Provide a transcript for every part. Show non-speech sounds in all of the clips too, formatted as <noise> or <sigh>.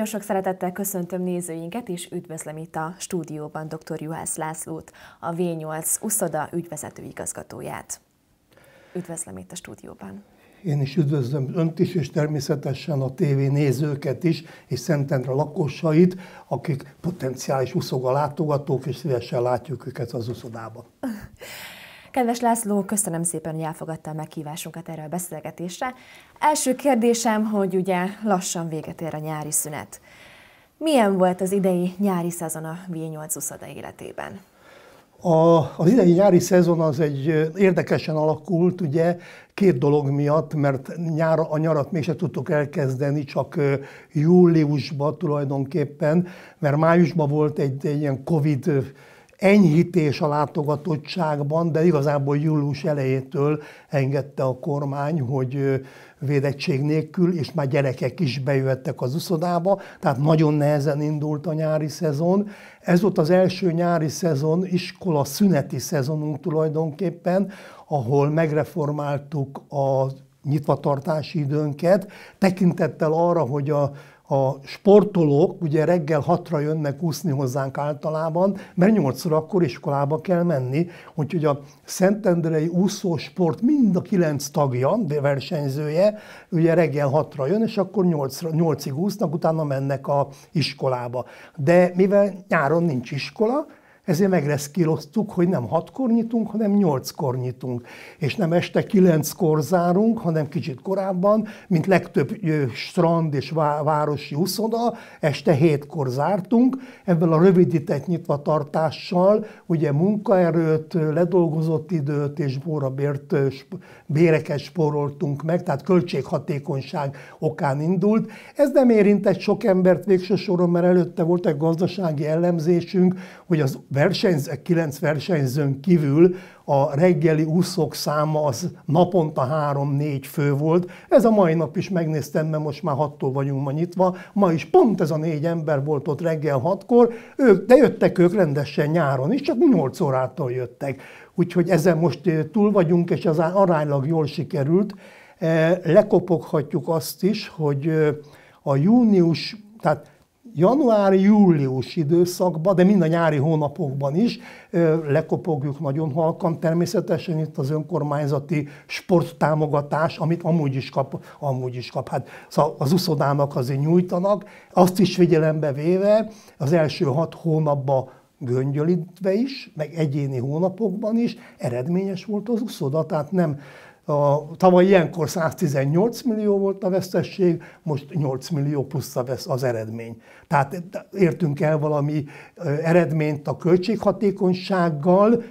Nagyon sok szeretettel köszöntöm nézőinket, és üdvözlöm itt a stúdióban dr. Juhász Lászlót, a V8 Uszoda ügyvezető igazgatóját. Üdvözlöm itt a stúdióban. Én is üdvözlöm Önt is, és természetesen a tévé nézőket is, és Szentendre lakosait, akik potenciális uszoga látogatók, és szívesen látjuk őket az uszodában. <laughs> Kedves László, köszönöm szépen, hogy elfogadta a meghívásunkat erre a beszélgetésre. Első kérdésem, hogy ugye lassan véget ér a nyári szünet. Milyen volt az idei nyári szezon a V8 Uszada életében? A, az idei nyári szezon az egy érdekesen alakult, ugye két dolog miatt, mert nyára, a nyarat még se tudtuk elkezdeni, csak júliusban tulajdonképpen, mert májusban volt egy, egy ilyen Covid enyhítés a látogatottságban, de igazából július elejétől engedte a kormány, hogy védettség nélkül, és már gyerekek is bejöhettek az uszodába, tehát nagyon nehezen indult a nyári szezon. Ez volt az első nyári szezon, iskola szüneti szezonunk tulajdonképpen, ahol megreformáltuk a nyitvatartási időnket, tekintettel arra, hogy a a sportolók ugye reggel hatra jönnek úszni hozzánk általában, mert nyolcszor akkor iskolába kell menni, úgyhogy a Szentendrei sport mind a kilenc tagja, de versenyzője, ugye reggel hatra jön, és akkor nyolcig úsznak, utána mennek a iskolába. De mivel nyáron nincs iskola, ezért megreszkíroztuk, hogy nem hatkor nyitunk, hanem nyolckor nyitunk. És nem este kilenckor zárunk, hanem kicsit korábban, mint legtöbb strand és városi uszoda, este hétkor zártunk. Ebből a rövidített nyitva tartással ugye munkaerőt, ledolgozott időt és bórabért béreket spóroltunk meg, tehát költséghatékonyság okán indult. Ez nem érintett sok embert végső soron, mert előtte volt egy gazdasági ellenzésünk, hogy az versenyz, kilenc versenyzőn kívül a reggeli úszók száma az naponta három-négy fő volt. Ez a mai nap is megnéztem, mert most már hattól vagyunk ma nyitva. Ma is pont ez a négy ember volt ott reggel hatkor, ők, de jöttek ők rendesen nyáron is, csak 8 órától jöttek. Úgyhogy ezen most eh, túl vagyunk, és az aránylag jól sikerült. Eh, lekopoghatjuk azt is, hogy eh, a június, tehát januári-július időszakban, de mind a nyári hónapokban is lekopogjuk nagyon halkan. Természetesen itt az önkormányzati sporttámogatás, amit amúgy is kap, amúgy is kap. Hát szóval az uszodának azért nyújtanak. Azt is figyelembe véve az első hat hónapban göngyölítve is, meg egyéni hónapokban is eredményes volt az uszoda, tehát nem a, tavaly ilyenkor 118 millió volt a vesztesség, most 8 millió plusz az eredmény. Tehát értünk el valami eredményt a költséghatékonysággal,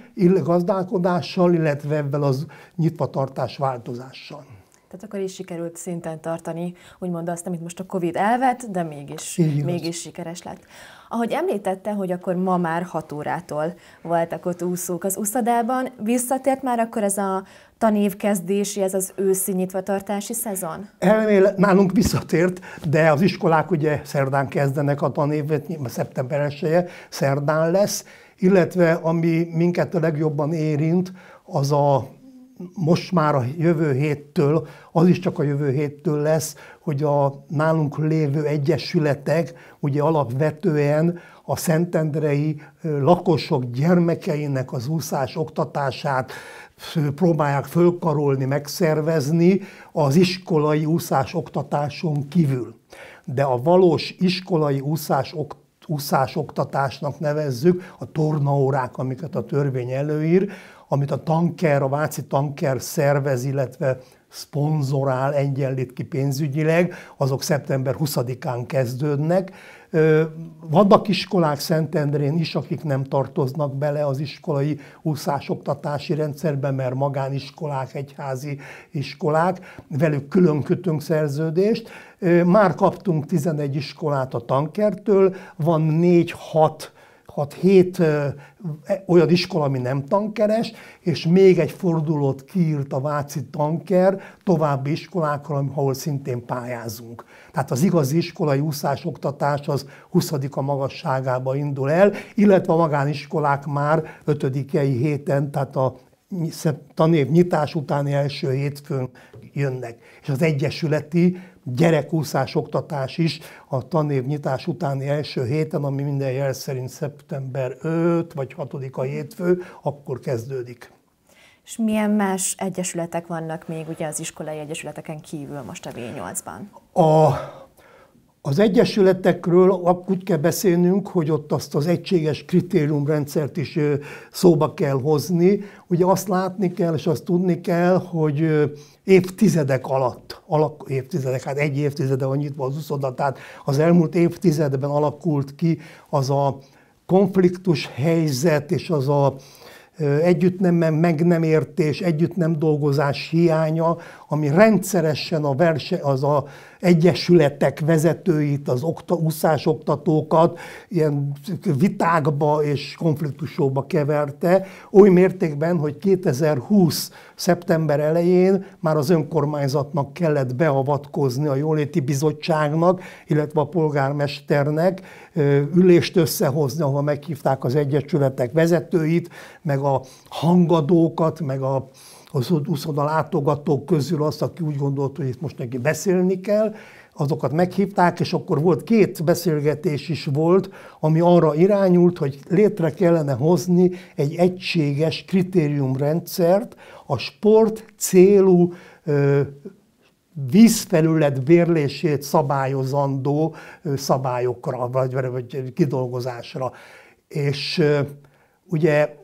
gazdálkodással, illetve ebben az nyitvatartás változással. Tehát akkor is sikerült szinten tartani, úgymond azt, amit most a Covid elvett, de mégis, mégis sikeres lett. Ahogy említette, hogy akkor ma már 6 órától voltak ott úszók az úszadában, visszatért már akkor ez a tanévkezdési, ez az őszi nyitvatartási szezon? Elmél, nálunk visszatért, de az iskolák ugye szerdán kezdenek a tanévet, szeptember 1 szerdán lesz, illetve ami minket a legjobban érint, az a most már a jövő héttől, az is csak a jövő héttől lesz, hogy a nálunk lévő egyesületek ugye alapvetően a szentendrei lakosok gyermekeinek az úszás oktatását próbálják fölkarolni, megszervezni az iskolai úszás oktatáson kívül. De a valós iskolai úszás oktatás úszásoktatásnak nevezzük, a tornaórák, amiket a törvény előír, amit a tanker, a Váci tanker szervez, illetve szponzorál, egyenlít ki pénzügyileg, azok szeptember 20-án kezdődnek. Vannak iskolák Szentendrén is, akik nem tartoznak bele az iskolai úszásoktatási rendszerbe, mert magániskolák, egyházi iskolák, velük külön kötünk szerződést. Már kaptunk 11 iskolát a tankertől, van 4-6 6-7 e, olyan iskola, ami nem tankeres, és még egy fordulót kiírt a Váci tanker további iskolákkal, ahol szintén pályázunk. Tehát az igazi iskolai úszás oktatás az 20 a magasságába indul el, illetve a magániskolák már 5 héten, tehát a tanév nyitás utáni első hétfőn jönnek. És az egyesületi gyerekúszás oktatás is a tanév nyitás utáni első héten, ami minden jel szerint szeptember 5 vagy 6-a hétfő, akkor kezdődik. És milyen más egyesületek vannak még ugye az iskolai egyesületeken kívül most a V8-ban? A az egyesületekről úgy kell beszélnünk, hogy ott azt az egységes kritériumrendszert is szóba kell hozni. Ugye azt látni kell, és azt tudni kell, hogy évtizedek alatt, alak, évtizedek, hát egy évtizede van nyitva az uszoda, tehát az elmúlt évtizedben alakult ki az a konfliktus helyzet és az a együtt nem meg nem értés, együtt nem dolgozás hiánya, ami rendszeresen a verse, az a egyesületek vezetőit, az okta, úszás oktatókat ilyen vitákba és konfliktusokba keverte, oly mértékben, hogy 2020. szeptember elején már az önkormányzatnak kellett beavatkozni a jóléti bizottságnak, illetve a polgármesternek ülést összehozni, ahol meghívták az egyesületek vezetőit, meg a hangadókat, meg a az úszon a látogatók közül azt, aki úgy gondolt, hogy itt most neki beszélni kell, azokat meghívták, és akkor volt két beszélgetés is volt, ami arra irányult, hogy létre kellene hozni egy egységes kritériumrendszert a sport célú ö, vízfelület bérlését szabályozandó ö, szabályokra, vagy, vagy, vagy kidolgozásra. És ö, ugye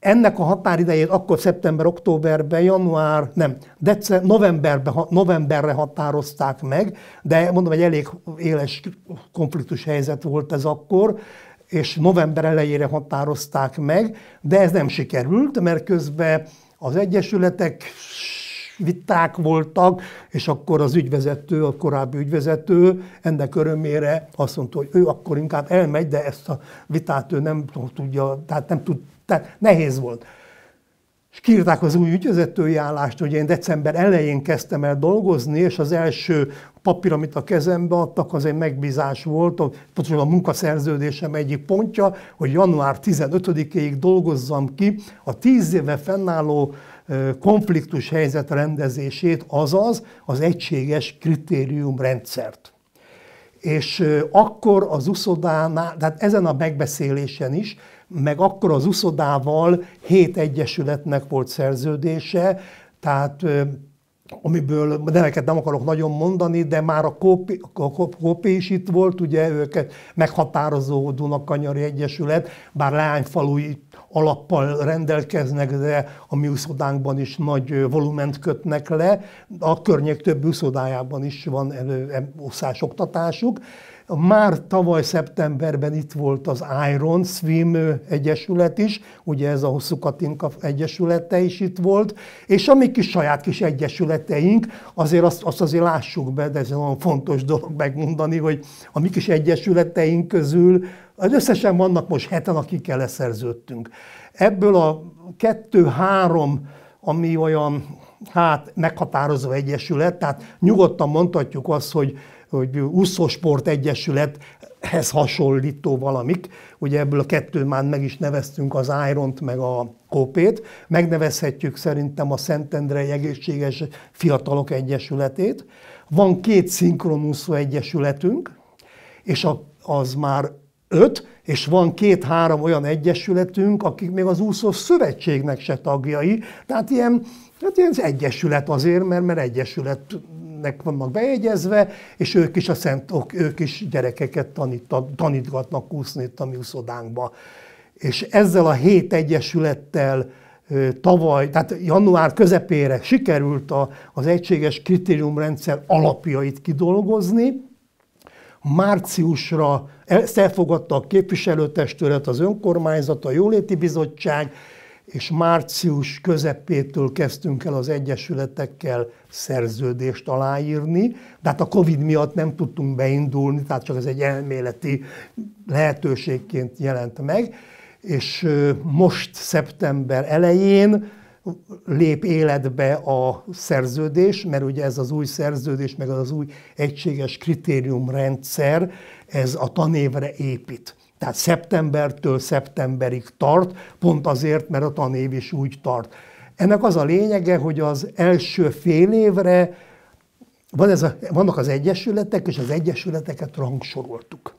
ennek a határidejét akkor szeptember-októberben, január, nem, december, novemberbe, novemberre határozták meg, de mondom, egy elég éles konfliktus helyzet volt ez akkor, és november elejére határozták meg, de ez nem sikerült, mert közben az egyesületek viták voltak, és akkor az ügyvezető, a korábbi ügyvezető ennek örömére azt mondta, hogy ő akkor inkább elmegy, de ezt a vitát ő nem tudja, tehát nem tud, tehát nehéz volt és kiírták az új ügyvezetői állást, hogy én december elején kezdtem el dolgozni, és az első papír, amit a kezembe adtak, az egy megbízás volt, pontosan a munkaszerződésem egyik pontja, hogy január 15-ig dolgozzam ki a 10 éve fennálló konfliktus helyzet rendezését, azaz az egységes kritériumrendszert. És akkor az uszodánál, tehát ezen a megbeszélésen is meg akkor az uszodával hét egyesületnek volt szerződése, tehát amiből neveket nem akarok nagyon mondani, de már a Kópi, a Kópi is itt volt, ugye őket meghatározó Dunakanyari Egyesület, bár leányfalui alappal rendelkeznek, de a mi úszodánkban is nagy volument kötnek le, a környék több úszodájában is van úszásoktatásuk, már tavaly szeptemberben itt volt az Iron Swim Egyesület is, ugye ez a Hosszú Katinka Egyesülete is itt volt, és a mi kis saját kis egyesületeink, azért azt, azt azért lássuk be, de ez nagyon fontos dolog megmondani, hogy a mi kis egyesületeink közül az összesen vannak most heten, akikkel leszerződtünk. Ebből a kettő-három, ami olyan hát meghatározó egyesület, tehát nyugodtan mondhatjuk azt, hogy hogy úszósport egyesülethez hasonlító valamik. Ugye ebből a kettő már meg is neveztünk az Iron-t, meg a Kopét. Megnevezhetjük szerintem a Szentendrei Egészséges Fiatalok Egyesületét. Van két szinkronúszó egyesületünk, és a, az már öt, és van két-három olyan egyesületünk, akik még az úszó szövetségnek se tagjai, tehát ilyen, hát ilyen egyesület azért, mert, mert egyesület nek vannak bejegyezve, és ők is a szentok, ők is gyerekeket tanít, tanítgatnak úszni itt a mi úszodánkba. És ezzel a hét egyesülettel tavaly, tehát január közepére sikerült a, az egységes kritériumrendszer alapjait kidolgozni, márciusra elfogadta a képviselőtestület, az önkormányzat, a Jóléti Bizottság, és március közepétől kezdtünk el az egyesületekkel szerződést aláírni, de hát a Covid miatt nem tudtunk beindulni, tehát csak ez egy elméleti lehetőségként jelent meg, és most szeptember elején lép életbe a szerződés, mert ugye ez az új szerződés, meg az új egységes kritériumrendszer, ez a tanévre épít. Tehát szeptembertől szeptemberig tart, pont azért, mert a tanév is úgy tart. Ennek az a lényege, hogy az első fél évre van ez a, vannak az egyesületek, és az egyesületeket rangsoroltuk.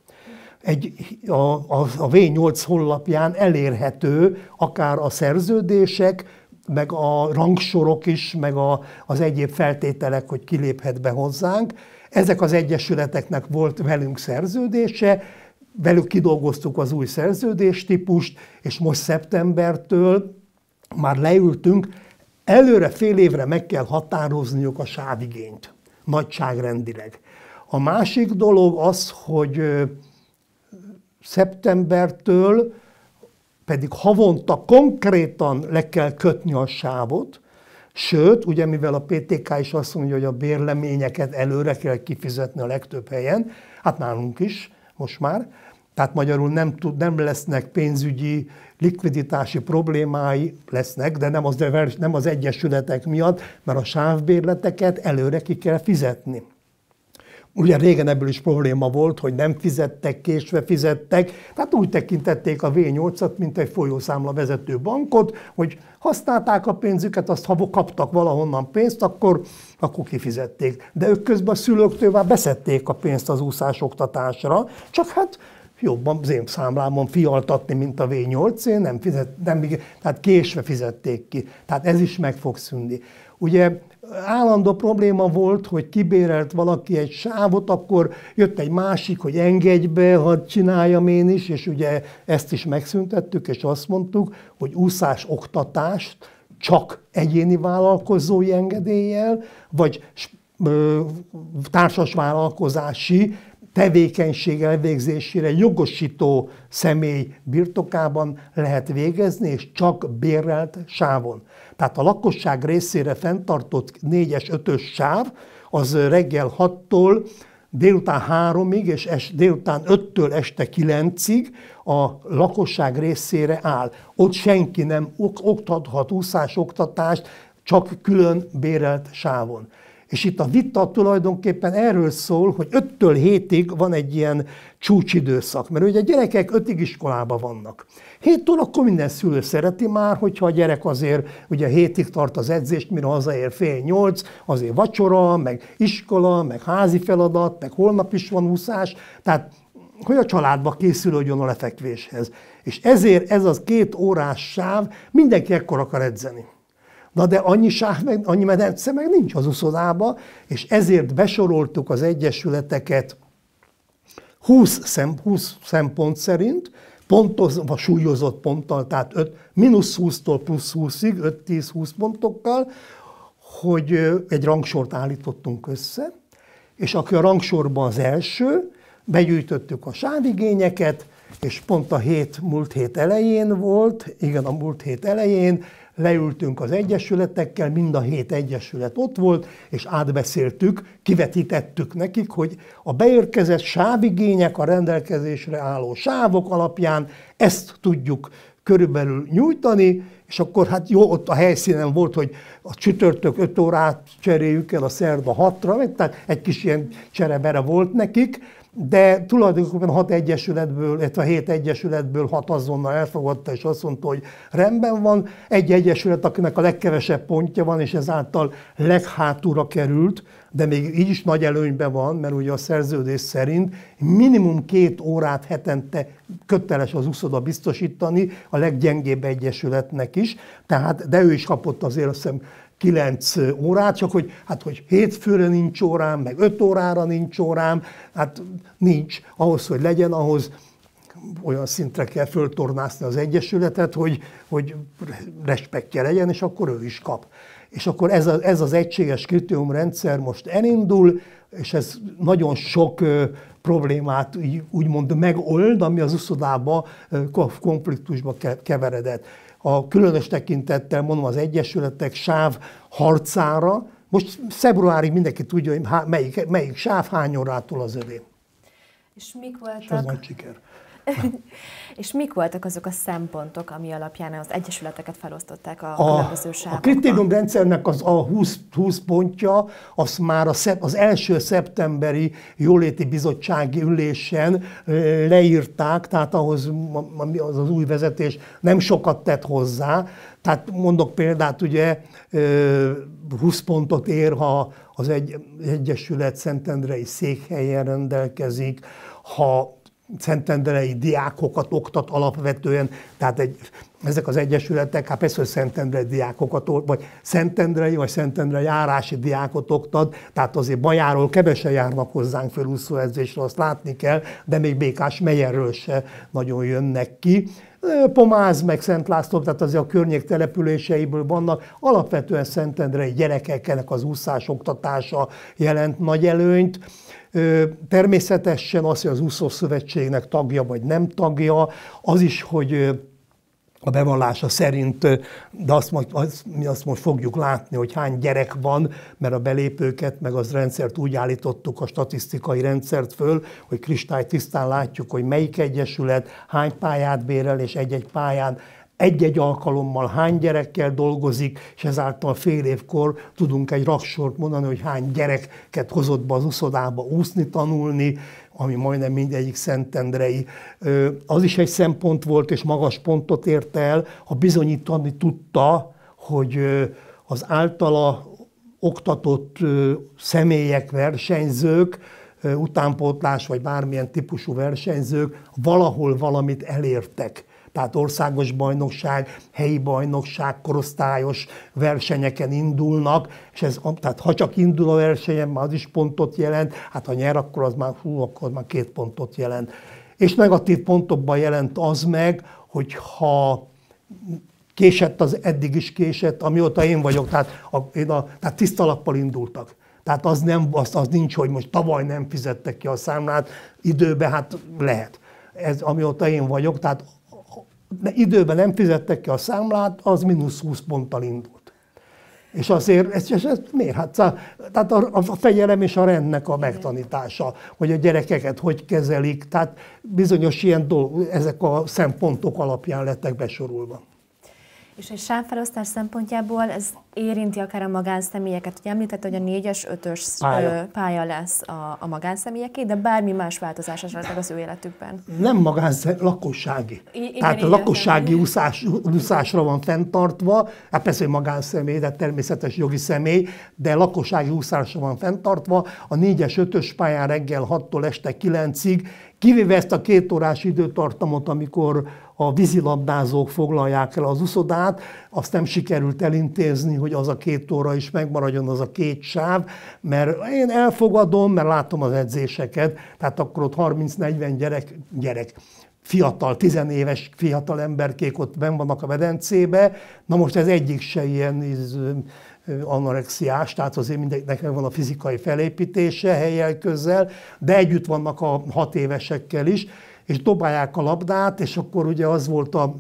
Egy, a, a, a V8 honlapján elérhető akár a szerződések, meg a rangsorok is, meg a, az egyéb feltételek, hogy kiléphet be hozzánk. Ezek az egyesületeknek volt velünk szerződése, velük kidolgoztuk az új szerződéstípust, és most szeptembertől már leültünk, előre fél évre meg kell határozniuk a sávigényt, nagyságrendileg. A másik dolog az, hogy szeptembertől pedig havonta konkrétan le kell kötni a sávot, Sőt, ugye mivel a PTK is azt mondja, hogy a bérleményeket előre kell kifizetni a legtöbb helyen, hát nálunk is, most már. Tehát magyarul nem, tud, nem lesznek pénzügyi, likviditási problémái, lesznek, de nem az, nem az egyesületek miatt, mert a sávbérleteket előre ki kell fizetni. Ugye régen ebből is probléma volt, hogy nem fizettek, késve fizettek, tehát úgy tekintették a V8-at, mint egy folyószámla vezető bankot, hogy használták a pénzüket, azt ha kaptak valahonnan pénzt, akkor, akkor kifizették. De ők közben a szülőktől már beszették a pénzt az úszás oktatásra, csak hát jobban az én számlámon fialtatni, mint a V8, én nem fizet, nem, tehát késve fizették ki. Tehát ez is meg fog szűnni. Ugye állandó probléma volt, hogy kibérelt valaki egy sávot, akkor jött egy másik, hogy engedj be, ha csináljam én is, és ugye ezt is megszüntettük, és azt mondtuk, hogy úszás oktatást csak egyéni vállalkozói engedéllyel, vagy társas vállalkozási tevékenység elvégzésére jogosító személy birtokában lehet végezni, és csak bérelt sávon. Tehát a lakosság részére fenntartott 4-es, 5-ös sáv az reggel 6-tól délután 3-ig és es, délután 5-től este 9-ig a lakosság részére áll. Ott senki nem oktathat úszás, oktatást, csak külön bérelt sávon. És itt a vita tulajdonképpen erről szól, hogy 5-től 7-ig van egy ilyen csúcsidőszak, mert ugye a gyerekek 5-ig iskolába vannak. 7-től akkor minden szülő szereti már, hogyha a gyerek azért ugye 7-ig tart az edzést, mire hazaér fél 8, azért vacsora, meg iskola, meg házi feladat, meg holnap is van úszás, tehát hogy a családba készülődjön a lefekvéshez. És ezért ez az két órás sáv mindenki ekkor akar edzeni. Na de annyi, sáv, meg, annyi medence meg nincs az uszodába, és ezért besoroltuk az egyesületeket 20, szem, 20 szempont szerint, pontozva, súlyozott ponttal, tehát 5, mínusz 20-tól plusz 20-ig, 5-10-20 pontokkal, hogy egy rangsort állítottunk össze, és aki a rangsorban az első, begyűjtöttük a sávigényeket, és pont a hét, múlt hét elején volt, igen, a múlt hét elején, leültünk az egyesületekkel, mind a hét egyesület ott volt, és átbeszéltük, kivetítettük nekik, hogy a beérkezett sávigények, a rendelkezésre álló sávok alapján ezt tudjuk körülbelül nyújtani, és akkor hát jó, ott a helyszínen volt, hogy a csütörtök 5 órát cseréljük el, a szerda 6-ra, tehát egy kis ilyen cserebere volt nekik, de tulajdonképpen hat egyesületből, illetve hét egyesületből hat azonnal elfogadta, és azt mondta, hogy rendben van. Egy egyesület, akinek a legkevesebb pontja van, és ezáltal leghátúra került, de még így is nagy előnyben van, mert ugye a szerződés szerint minimum két órát hetente köteles az uszoda biztosítani a leggyengébb egyesületnek is, tehát, de ő is kapott azért azt hiszem 9 órát, csak hogy, hát, hogy hétfőre nincs órám, meg 5 órára nincs órám, hát nincs. Ahhoz, hogy legyen, ahhoz olyan szintre kell föltornászni az Egyesületet, hogy, hogy respektje legyen, és akkor ő is kap. És akkor ez, a, ez az egységes kritériumrendszer most elindul, és ez nagyon sok ö, problémát így, úgymond megold, ami az uszodában konfliktusba keveredett a különös tekintettel mondom az egyesületek sáv harcára. Most februári mindenki tudja, hogy há, melyik, melyik sáv hány órától az övé. És mik voltak? És az nagy siker. <laughs> És mik voltak azok a szempontok, ami alapján az egyesületeket felosztották a, a különböző sávokba? A kritériumrendszernek az a 20, 20 pontja, az már a, az első szeptemberi jóléti bizottsági ülésen leírták, tehát ahhoz az, az új vezetés nem sokat tett hozzá. Tehát mondok példát, ugye 20 pontot ér, ha az egy, Egyesület Szentendrei székhelyen rendelkezik, ha szentendrei diákokat oktat alapvetően, tehát egy, ezek az egyesületek, hát persze, hogy szentendrei diákokat, vagy szentendrei, vagy szentendrei járási diákot oktat, tehát azért bajáról kevesen járnak hozzánk felúszó edzésre, azt látni kell, de még Békás Mejerről se nagyon jönnek ki. Pomáz, meg Szent László, tehát azért a környék településeiből vannak. Alapvetően Szentendrei gyerekeknek az úszás oktatása jelent nagy előnyt. Természetesen az, hogy az úszó szövetségnek tagja vagy nem tagja, az is, hogy a bevallása szerint, de azt most, azt, mi azt most fogjuk látni, hogy hány gyerek van, mert a belépőket, meg az rendszert úgy állítottuk, a statisztikai rendszert föl, hogy Kristály tisztán látjuk, hogy melyik egyesület hány pályát bérel, és egy-egy pályán egy-egy alkalommal hány gyerekkel dolgozik, és ezáltal fél évkor tudunk egy raksort mondani, hogy hány gyereket hozott be az uszodába úszni, tanulni, ami majdnem mindegyik szentendrei. Az is egy szempont volt, és magas pontot ért el, ha bizonyítani tudta, hogy az általa oktatott személyek, versenyzők, utánpótlás vagy bármilyen típusú versenyzők valahol valamit elértek tehát országos bajnokság, helyi bajnokság, korosztályos versenyeken indulnak, és ez, tehát ha csak indul a versenyen, már az is pontot jelent, hát ha nyer, akkor az már, hú, akkor az már két pontot jelent. És negatív pontokban jelent az meg, hogyha késett az eddig is késett, amióta én vagyok, tehát, a, én a, tehát tiszta lappal indultak. Tehát az, nem, az, az nincs, hogy most tavaly nem fizettek ki a számlát, időbe hát lehet. Ez amióta én vagyok, tehát de időben nem fizettek ki a számlát, az mínusz 20 ponttal indult. És azért, ez, ez, ez miért? Hát, tehát a, a fegyelem és a rendnek a megtanítása, hogy a gyerekeket hogy kezelik, tehát bizonyos ilyen dolgok, ezek a szempontok alapján lettek besorolva. És egy sávfelosztás szempontjából ez érinti akár a magánszemélyeket. Ugye említette, hogy a 4-es, 5-ös pálya. pálya lesz a, a magánszemélyeké, de bármi más változás esetleg az ő életükben. Nem magánszemély, lakossági. I- igen, Tehát igen, a lakossági igen. Úszás, úszásra van fenntartva, hát persze, hogy magánszemély, de természetes jogi személy, de lakossági úszásra van fenntartva. A 4-es, 5-ös pályán reggel 6-tól este 9-ig, kivéve ezt a két órás időtartamot, amikor a vízilabdázók foglalják el az uszodát, azt nem sikerült elintézni, hogy az a két óra is megmaradjon az a két sáv, mert én elfogadom, mert látom az edzéseket, tehát akkor ott 30-40 gyerek, gyerek, fiatal, tizenéves fiatal emberkék ott ben vannak a medencébe, na most ez egyik se ilyen íz, anorexiás, tehát azért mindenkinek van a fizikai felépítése helyel közel, de együtt vannak a hat évesekkel is, és dobálják a labdát, és akkor ugye az volt a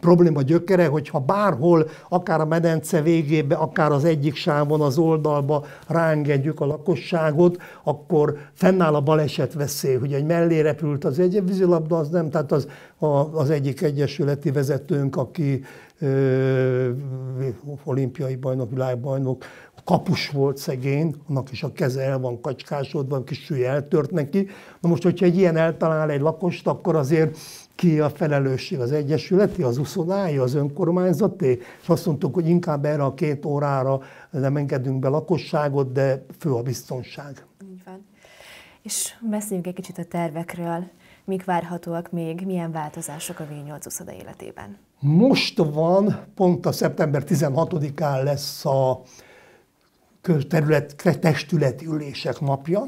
probléma gyökere, hogyha bárhol, akár a medence végébe, akár az egyik sávon, az oldalba ráengedjük a lakosságot, akkor fennáll a baleset veszély, hogy egy mellé repült az egy vízilabda, az nem, tehát az, a, az egyik egyesületi vezetőnk, aki ö, olimpiai bajnok, világbajnok kapus volt szegény, annak is a keze el van kacskásodva, kis súly eltört neki. Na most, hogyha egy ilyen eltalál egy lakost, akkor azért ki a felelősség, az egyesületi, az uszodája, az önkormányzaté, és azt mondtuk, hogy inkább erre a két órára nem engedünk be lakosságot, de fő a biztonság. Így van. És beszéljünk egy kicsit a tervekről. Mik várhatóak még, milyen változások a V8 uszoda életében? Most van, pont a szeptember 16-án lesz a közterület, testületi ülések napja,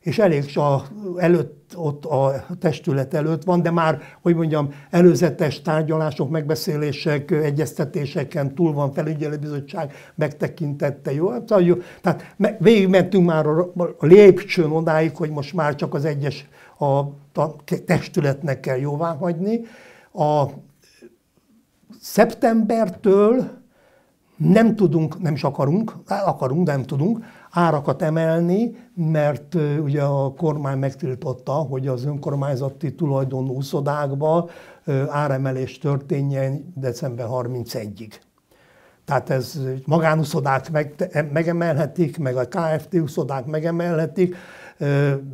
és elég a, előtt, ott a testület előtt van, de már, hogy mondjam, előzetes tárgyalások, megbeszélések, egyeztetéseken túl van felügyelőbizottság, megtekintette, jó? Hát, tehát végigmentünk már a lépcsőn odáig, hogy most már csak az egyes a testületnek kell jóvá hagyni. A szeptembertől nem tudunk, nem is akarunk, akarunk, de nem tudunk árakat emelni, mert ugye a kormány megtiltotta, hogy az önkormányzati tulajdon úszodákba áremelés történjen december 31-ig. Tehát ez magánúszodák meg, megemelhetik, meg a KFT úszodák megemelhetik,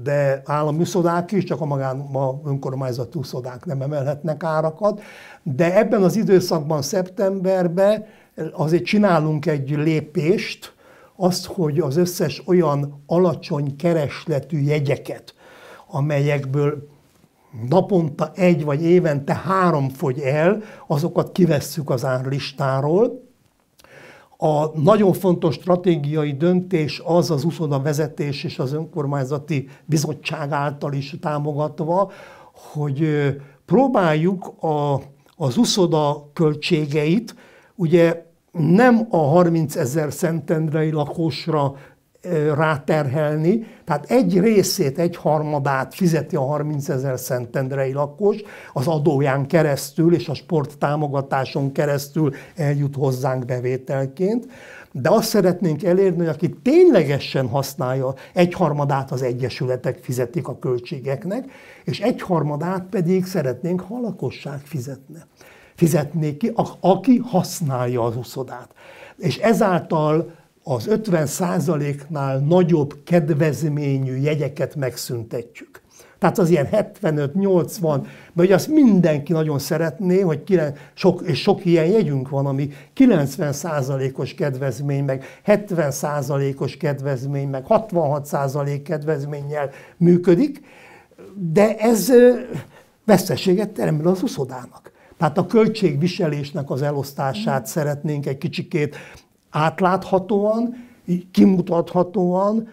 de állami úszodák is, csak a magán ma önkormányzati úszodák nem emelhetnek árakat. De ebben az időszakban, szeptemberben azért csinálunk egy lépést, azt, hogy az összes olyan alacsony keresletű jegyeket, amelyekből naponta egy vagy évente három fogy el, azokat kivesszük az árlistáról. A nagyon fontos stratégiai döntés az az uszoda vezetés és az önkormányzati bizottság által is támogatva, hogy próbáljuk a, az uszoda költségeit Ugye nem a 30 ezer szentendrei lakosra ráterhelni, tehát egy részét, egy harmadát fizeti a 30 ezer szentendrei lakos, az adóján keresztül és a sport támogatáson keresztül eljut hozzánk bevételként, de azt szeretnénk elérni, hogy aki ténylegesen használja, egyharmadát az egyesületek fizetik a költségeknek, és egyharmadát pedig szeretnénk, ha a lakosság fizetne fizetnék ki, aki használja az uszodát. És ezáltal az 50%-nál nagyobb kedvezményű jegyeket megszüntetjük. Tehát az ilyen 75-80, mert ugye azt mindenki nagyon szeretné, hogy kilen, sok, és sok ilyen jegyünk van, ami 90%-os kedvezmény, meg 70%-os kedvezmény, meg 66% kedvezménnyel működik, de ez veszteséget teremül az uszodának. Tehát a költségviselésnek az elosztását mm. szeretnénk egy kicsikét átláthatóan, kimutathatóan,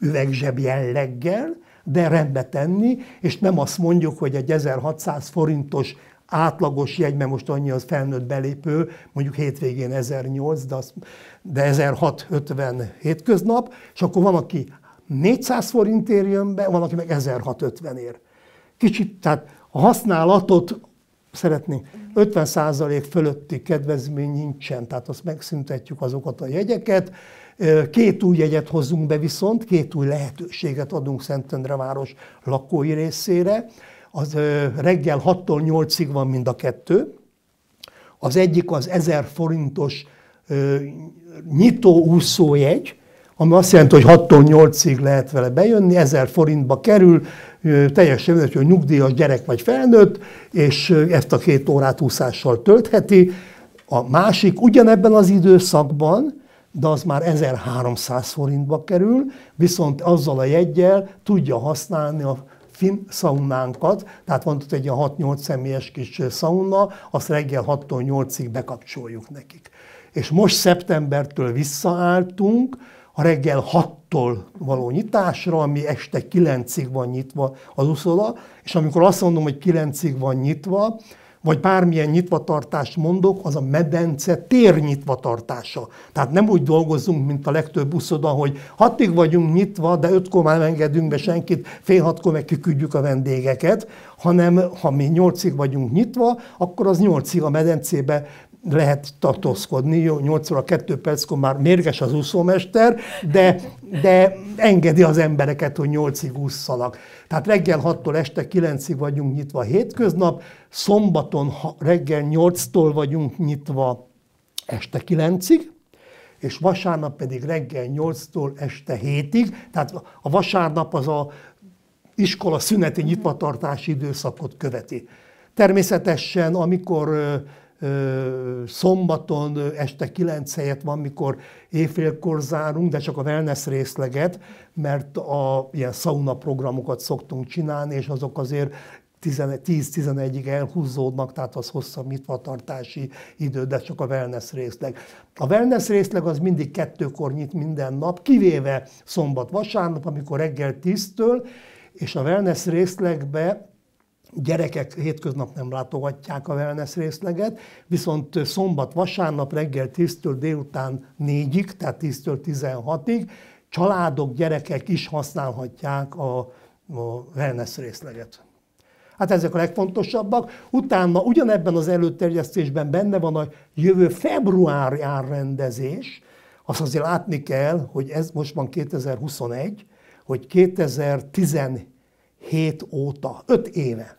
üvegzseb jelleggel, de rendbe tenni, és nem azt mondjuk, hogy egy 1600 forintos átlagos jegy, mert most annyi az felnőtt belépő, mondjuk hétvégén 1008, de, az, de 1650 hétköznap, és akkor van, aki 400 forintért jön be, van, aki meg 1650 ér. Kicsit, tehát a használatot szeretnénk. 50% fölötti kedvezmény nincsen, tehát azt megszüntetjük azokat a jegyeket. Két új jegyet hozunk be viszont, két új lehetőséget adunk Szentendre város lakói részére. Az reggel 6-tól 8-ig van mind a kettő. Az egyik az 1000 forintos nyitó úszójegy, ami azt jelenti, hogy 6-tól 8-ig lehet vele bejönni, 1000 forintba kerül, teljesen mindegy, hogy nyugdíjas gyerek vagy felnőtt, és ezt a két órát úszással töltheti. A másik ugyanebben az időszakban, de az már 1300 forintba kerül, viszont azzal a jegyel tudja használni a fin szaunánkat, tehát van ott egy 6-8 személyes kis szauna, azt reggel 6-8-ig bekapcsoljuk nekik. És most szeptembertől visszaálltunk, a reggel 6-tól való nyitásra, ami este 9-ig van nyitva az uszoda, és amikor azt mondom, hogy 9-ig van nyitva, vagy bármilyen nyitvatartást mondok, az a medence tér nyitvatartása. Tehát nem úgy dolgozunk, mint a legtöbb buszoda, hogy hatig vagyunk nyitva, de ötkor már nem engedünk be senkit, fél hatkor meg kiküldjük a vendégeket, hanem ha mi nyolcig vagyunk nyitva, akkor az nyolcig a medencébe lehet tartózkodni, jó, 8 óra 2 perckor már mérges az úszómester, de, de engedi az embereket, hogy 8-ig ússzanak. Tehát reggel 6-tól este 9-ig vagyunk nyitva hétköznap, szombaton reggel 8-tól vagyunk nyitva este 9-ig, és vasárnap pedig reggel 8-tól este 7-ig, tehát a vasárnap az a iskola szüneti nyitvatartási időszakot követi. Természetesen, amikor szombaton este kilenc helyet van, mikor éjfélkor zárunk, de csak a wellness részleget, mert a ilyen sauna programokat szoktunk csinálni, és azok azért 10-11-ig elhúzódnak, tehát az hosszabb nyitvatartási idő, de csak a wellness részleg. A wellness részleg az mindig kettőkor nyit minden nap, kivéve szombat-vasárnap, amikor reggel 10-től, és a wellness részlegbe gyerekek hétköznap nem látogatják a wellness részleget, viszont szombat, vasárnap reggel 10-től délután 4-ig, tehát 10-től 16-ig családok, gyerekek is használhatják a, a wellness részleget. Hát ezek a legfontosabbak. Utána ugyanebben az előterjesztésben benne van a jövő februári árrendezés. Azt azért látni kell, hogy ez most van 2021, hogy 2017 7 óta, 5 éve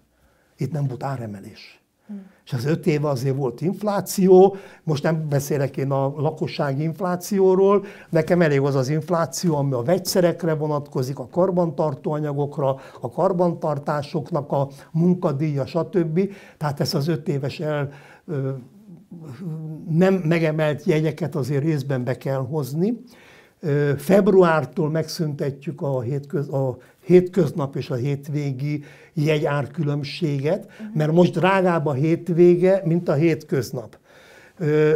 itt nem volt áremelés. Hmm. És az öt éve azért volt infláció, most nem beszélek én a lakossági inflációról, nekem elég az az infláció, ami a vegyszerekre vonatkozik, a karbantartó anyagokra, a karbantartásoknak a munkadíja, stb. Tehát ezt az öt éves el nem megemelt jegyeket azért részben be kell hozni. Februártól megszüntetjük a, hétköz, a hétköznap és a hétvégi jegyárkülönbséget, mert most drágább a hétvége, mint a hétköznap. Ö,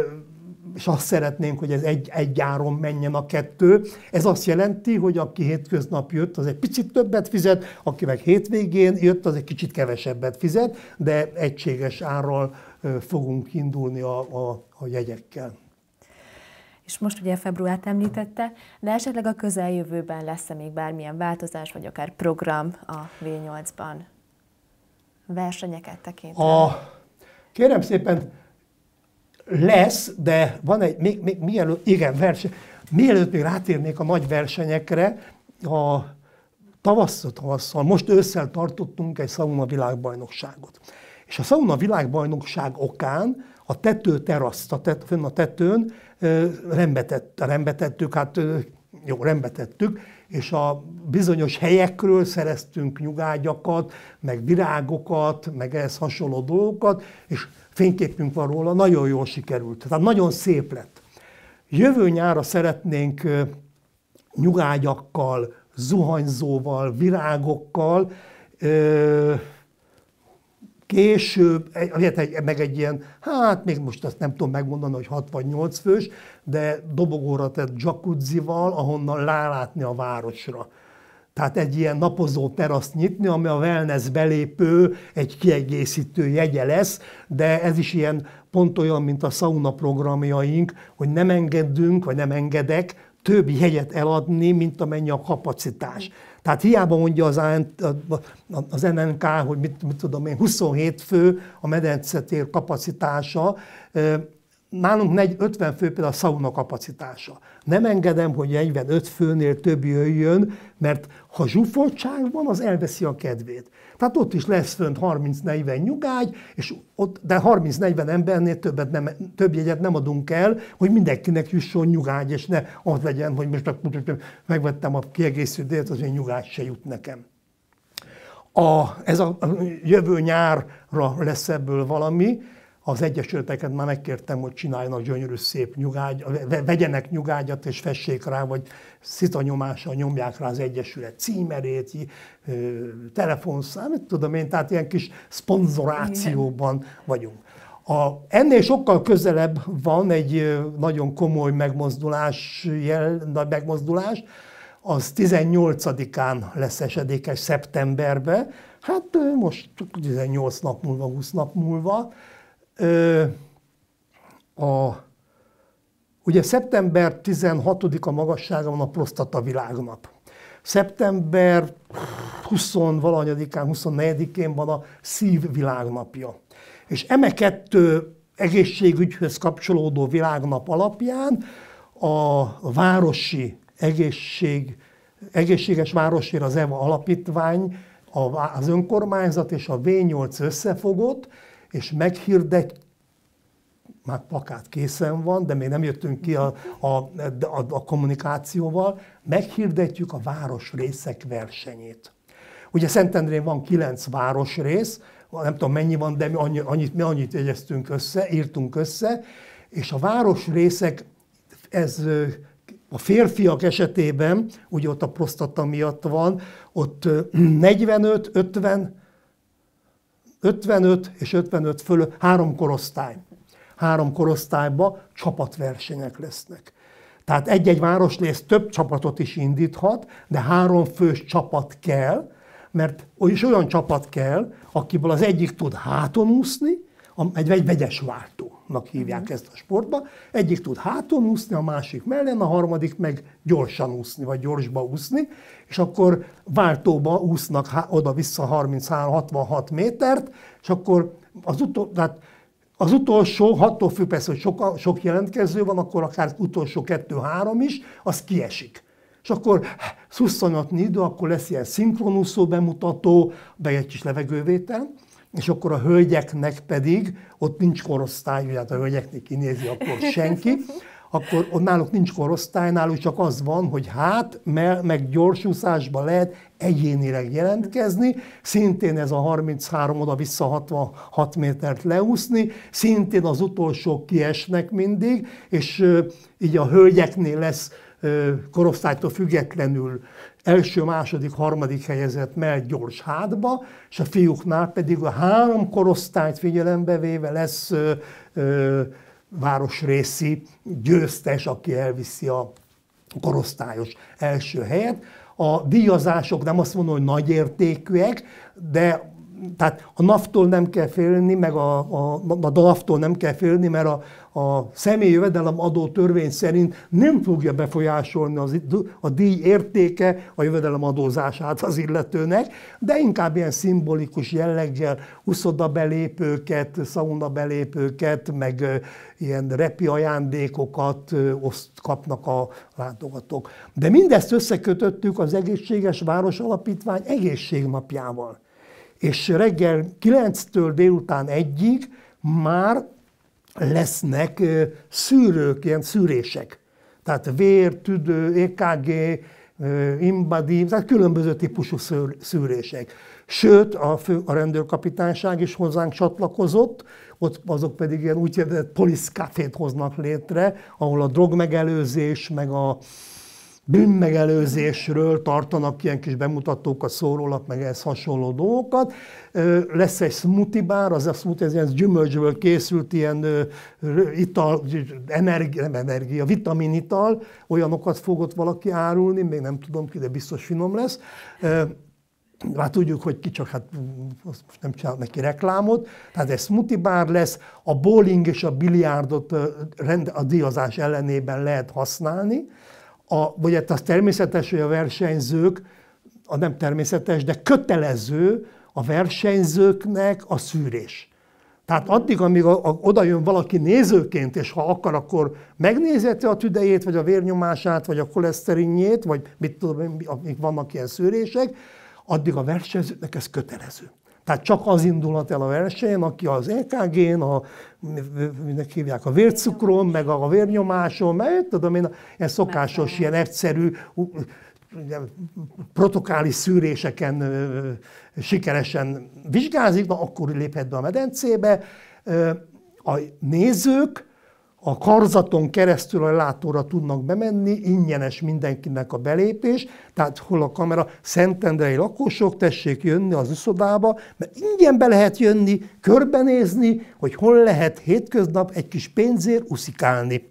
és azt szeretnénk, hogy ez egy, egy áron menjen a kettő. Ez azt jelenti, hogy aki hétköznap jött, az egy picit többet fizet, aki meg hétvégén jött, az egy kicsit kevesebbet fizet, de egységes árral fogunk indulni a, a, a jegyekkel és most ugye februárt említette, de esetleg a közeljövőben lesz-e még bármilyen változás, vagy akár program a V8-ban? Versenyeket tekintve. A, kérem szépen, lesz, de van egy, még, még mielőtt, igen, verseny, mielőtt még rátérnék a nagy versenyekre, a tavasszal, tavasszal, most ősszel tartottunk egy szauna világbajnokságot. És a szauna világbajnokság okán a tető teraszt, a tet, fönn a tetőn rembetett, rembetettük, hát jó, rembetettük, és a bizonyos helyekről szereztünk nyugágyakat, meg virágokat, meg ehhez hasonló dolgokat, és fényképünk van róla, nagyon jól sikerült. Tehát nagyon szép lett. Jövő nyára szeretnénk nyugágyakkal, zuhanyzóval, virágokkal, Később, egy, meg egy ilyen, hát még most azt nem tudom megmondani, hogy 68 fős, de dobogóra tett jacuzzival, ahonnan lálátni a városra. Tehát egy ilyen napozó teraszt nyitni, ami a wellness belépő egy kiegészítő jegye lesz, de ez is ilyen pont olyan, mint a sauna programjaink, hogy nem engedünk, vagy nem engedek több jegyet eladni, mint amennyi a kapacitás. Tehát hiába mondja az, AN, az MNK, hogy mit, mit tudom én, 27 fő a medencetér kapacitása, nálunk 50 fő például a szauna kapacitása. Nem engedem, hogy 45 főnél több jöjjön, mert ha zsúfoltság van, az elveszi a kedvét. Tehát ott is lesz fönt 30-40 nyugágy, és ott, de 30-40 embernél többet nem, több jegyet nem adunk el, hogy mindenkinek jusson nyugágy, és ne az legyen, hogy most megvettem a kiegészítőt, az én nyugágy se jut nekem. A, ez a, a jövő nyárra lesz ebből valami, az Egyesületeket már megkértem, hogy csináljanak gyönyörű szép nyugágy, vegyenek nyugágyat és fessék rá, vagy szitanyomással nyomják rá az Egyesület címerét, telefonszámot, tudom én, tehát ilyen kis szponzorációban vagyunk. A, ennél sokkal közelebb van egy nagyon komoly megmozdulás, jel, megmozdulás, az 18-án lesz esedékes szeptemberben, hát most 18 nap múlva, 20 nap múlva, Ö, a, ugye szeptember 16-a magassága van a prostata világnap. Szeptember 20-valahanyadikán, 24-én van a szívvilágnapja. És eme kettő egészségügyhöz kapcsolódó világnap alapján a városi egészség, egészséges városi az EVA alapítvány, az önkormányzat és a V8 összefogott, és meghirdet, már plakát készen van, de még nem jöttünk ki a, a, a, a kommunikációval, meghirdetjük a városrészek versenyét. Ugye Szentendrén van kilenc városrész, nem tudom mennyi van, de mi annyit, mi annyit jegyeztünk össze, írtunk össze, és a városrészek, ez a férfiak esetében, ugye ott a prostata miatt van, ott 45, 50, 55 és 55 fölött három korosztály. Három korosztályba csapatversenyek lesznek. Tehát egy-egy városrész több csapatot is indíthat, de három fős csapat kell, mert is olyan csapat kell, akiből az egyik tud háton úszni, egy, egy vegyes váltó nak hívják uh-huh. ezt a sportba. Egyik tud háton úszni, a másik mellén, a harmadik meg gyorsan úszni, vagy gyorsba úszni, és akkor váltóba úsznak oda-vissza 30 66 métert, és akkor az utol, tehát az utolsó, attól függ persze, hogy sok, sok jelentkező van, akkor akár utolsó kettő-három is, az kiesik. És akkor szusszanatni idő, akkor lesz ilyen szinkronuszó bemutató, be egy kis levegővétel és akkor a hölgyeknek pedig, ott nincs korosztály, ugye hát a hölgyeknek kinézi akkor senki, akkor ott náluk nincs korosztály, náluk csak az van, hogy hát, mert meg gyorsúszásba lehet egyénileg jelentkezni, szintén ez a 33 oda-vissza 66 métert leúszni, szintén az utolsók kiesnek mindig, és így a hölgyeknél lesz korosztálytól függetlenül első, második, harmadik helyezett mell gyors hátba, és a fiúknál pedig a három korosztályt figyelembe véve lesz ö, ö, városrészi győztes, aki elviszi a korosztályos első helyet. A díjazások nem azt mondom, hogy nagy értékűek, de tehát a naftól nem kell félni, meg a, a, a a naftól nem kell félni, mert a, a személyi jövedelem adó törvény szerint nem fogja befolyásolni az, a díj értéke a jövedelem adózását az illetőnek, de inkább ilyen szimbolikus jelleggel uszoda belépőket, szauna belépőket, meg ilyen repi ajándékokat oszt, kapnak a látogatók. De mindezt összekötöttük az Egészséges Város Alapítvány egészségnapjával és reggel 9-től délután egyig már lesznek szűrők, ilyen szűrések. Tehát vér, tüdő, EKG, IMBADI, tehát különböző típusú szűrések. Sőt, a, fő, a rendőrkapitányság is hozzánk csatlakozott, ott azok pedig ilyen úgynevezett poliszkafét hoznak létre, ahol a drogmegelőzés, meg a, bűnmegelőzésről tartanak ilyen kis bemutatókat, szórólap, meg ehhez hasonló dolgokat. Lesz egy smoothie bár, az a smoothie, ez ilyen gyümölcsből készült ilyen ital, energi, nem energia, vitaminital, olyanokat fogott valaki árulni, még nem tudom ki, de biztos finom lesz. Már hát tudjuk, hogy ki csak, hát most nem csinál neki reklámot. Tehát ez smoothie bar lesz, a bowling és a biliárdot a díjazás ellenében lehet használni. A, hát az természetes, hogy a versenyzők, a nem természetes, de kötelező a versenyzőknek a szűrés. Tehát addig, amíg a, a, oda jön valaki nézőként, és ha akar, akkor megnézheti a tüdejét, vagy a vérnyomását, vagy a koleszterinjét, vagy mit tudom, amik vannak ilyen szűrések, addig a versenyzőknek ez kötelező. Tehát csak az indulhat el a versenyen, aki az EKG-n, a, minek hívják, a vércukron, meg a vérnyomáson, mert tudom én, ez szokásos ilyen egyszerű, protokáli szűréseken sikeresen vizsgázik, na akkor léphet be a medencébe. A nézők a karzaton keresztül a látóra tudnak bemenni, ingyenes mindenkinek a belépés, tehát hol a kamera, szentendrei lakosok, tessék jönni az üszodába, mert ingyen be lehet jönni, körbenézni, hogy hol lehet hétköznap egy kis pénzért uszikálni.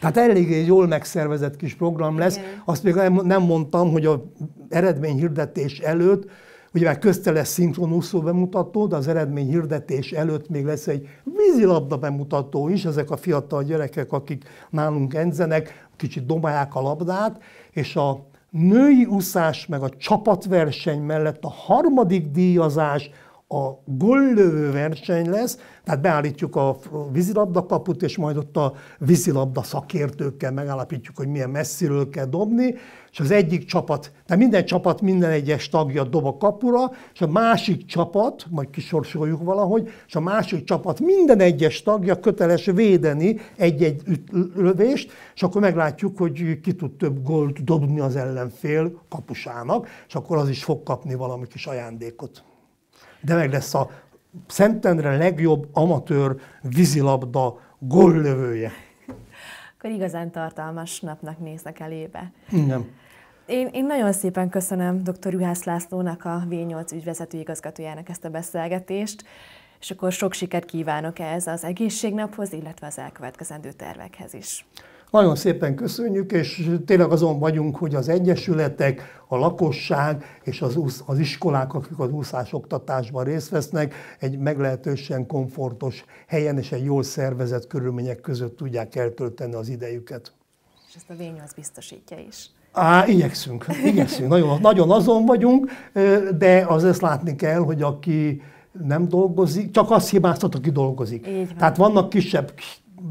Tehát elég egy jól megszervezett kis program lesz. Azt még nem mondtam, hogy a eredményhirdetés előtt Ugye már közte lesz szinkronúszó bemutató, de az eredmény hirdetés előtt még lesz egy vízilabda bemutató is, ezek a fiatal gyerekek, akik nálunk enzenek, kicsit dobálják a labdát, és a női úszás meg a csapatverseny mellett a harmadik díjazás a góllövő verseny lesz, tehát beállítjuk a vízilabda kaput, és majd ott a vízilabda szakértőkkel megállapítjuk, hogy milyen messziről kell dobni, és az egyik csapat, de minden csapat minden egyes tagja dob a kapura, és a másik csapat, majd kisorsoljuk valahogy, és a másik csapat minden egyes tagja köteles védeni egy-egy lövést, és akkor meglátjuk, hogy ki tud több gólt dobni az ellenfél kapusának, és akkor az is fog kapni valami kis ajándékot de meg lesz a Szentendre legjobb amatőr vízilabda góllövője. Akkor igazán tartalmas napnak néznek elébe. Igen. Én, én nagyon szépen köszönöm dr. Juhász Lászlónak, a V8 ügyvezető igazgatójának ezt a beszélgetést, és akkor sok sikert kívánok ehhez az egészségnaphoz, illetve az elkövetkezendő tervekhez is. Nagyon szépen köszönjük, és tényleg azon vagyunk, hogy az egyesületek, a lakosság és az, úsz, az iskolák, akik az úszásoktatásban részt vesznek, egy meglehetősen komfortos helyen és egy jól szervezett körülmények között tudják eltölteni az idejüket. És ezt a vény az biztosítja is. Á, igyekszünk, igyekszünk. Nagyon, nagyon azon vagyunk, de az ezt látni kell, hogy aki nem dolgozik, csak azt hibáztat, aki dolgozik. Tehát vannak kisebb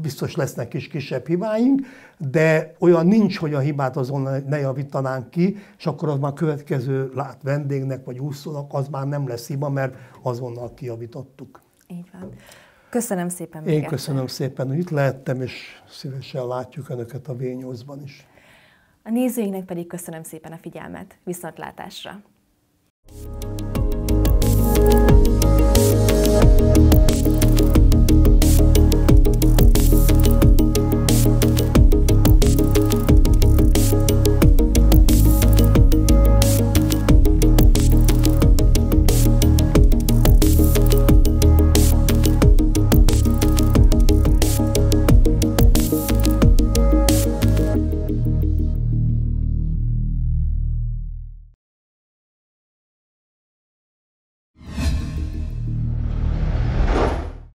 biztos lesznek is kisebb hibáink, de olyan nincs, hogy a hibát azon ne javítanánk ki, és akkor az már következő lát vendégnek vagy úszónak az már nem lesz hiba, mert azonnal kijavítottuk. Így van. Köszönöm szépen. Én köszönöm ezt. szépen, hogy itt lehettem, és szívesen látjuk Önöket a v is. A nézőinknek pedig köszönöm szépen a figyelmet. Viszontlátásra! thank you